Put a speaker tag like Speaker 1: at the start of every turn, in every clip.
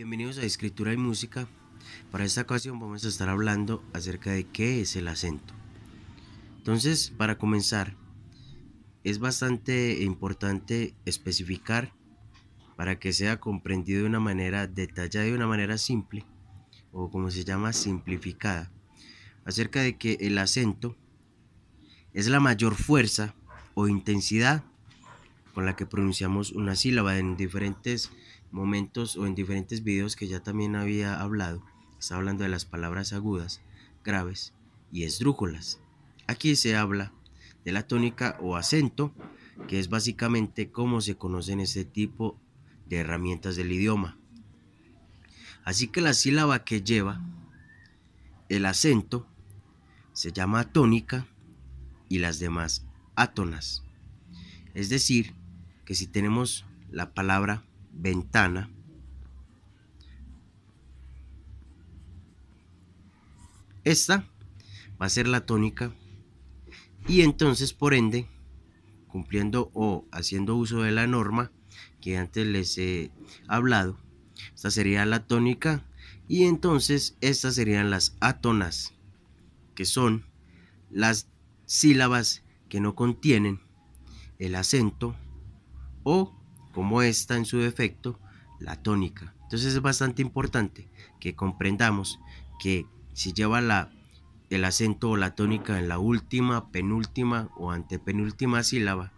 Speaker 1: Bienvenidos a Escritura y Música. Para esta ocasión vamos a estar hablando acerca de qué es el acento. Entonces, para comenzar, es bastante importante especificar para que sea comprendido de una manera detallada, de una manera simple, o como se llama, simplificada, acerca de que el acento es la mayor fuerza o intensidad con la que pronunciamos una sílaba en diferentes momentos o en diferentes videos que ya también había hablado, está hablando de las palabras agudas, graves y esdrújulas. Aquí se habla de la tónica o acento, que es básicamente cómo se conocen este tipo de herramientas del idioma. Así que la sílaba que lleva el acento se llama tónica y las demás átonas. Es decir, que si tenemos la palabra ventana esta va a ser la tónica y entonces por ende cumpliendo o haciendo uso de la norma que antes les he hablado esta sería la tónica y entonces estas serían las átonas que son las sílabas que no contienen el acento o muestra en su defecto, la tónica. Entonces es bastante importante que comprendamos que si lleva la, el acento o la tónica en la última, penúltima o antepenúltima sílaba,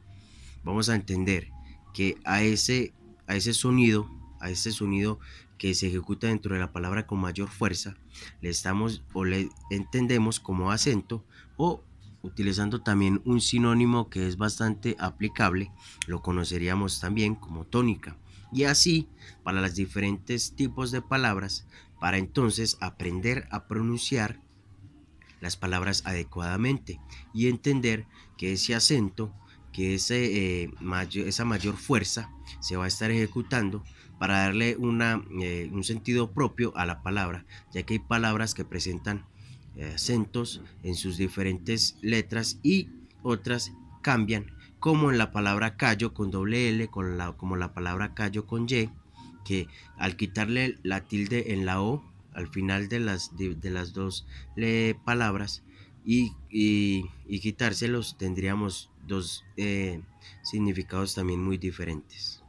Speaker 1: vamos a entender que a ese, a ese sonido, a ese sonido que se ejecuta dentro de la palabra con mayor fuerza, le estamos o le entendemos como acento o utilizando también un sinónimo que es bastante aplicable, lo conoceríamos también como tónica. Y así, para los diferentes tipos de palabras, para entonces aprender a pronunciar las palabras adecuadamente y entender que ese acento, que eh, esa mayor fuerza se va a estar ejecutando para darle eh, un sentido propio a la palabra, ya que hay palabras que presentan eh, acentos en sus diferentes letras y otras cambian, como en la palabra callo con doble L, con la, como la palabra callo con Y, que al quitarle la tilde en la O, al final de las, de, las dos le, palabras, y, y, quitárselos tendríamos dos eh, significados también muy diferentes.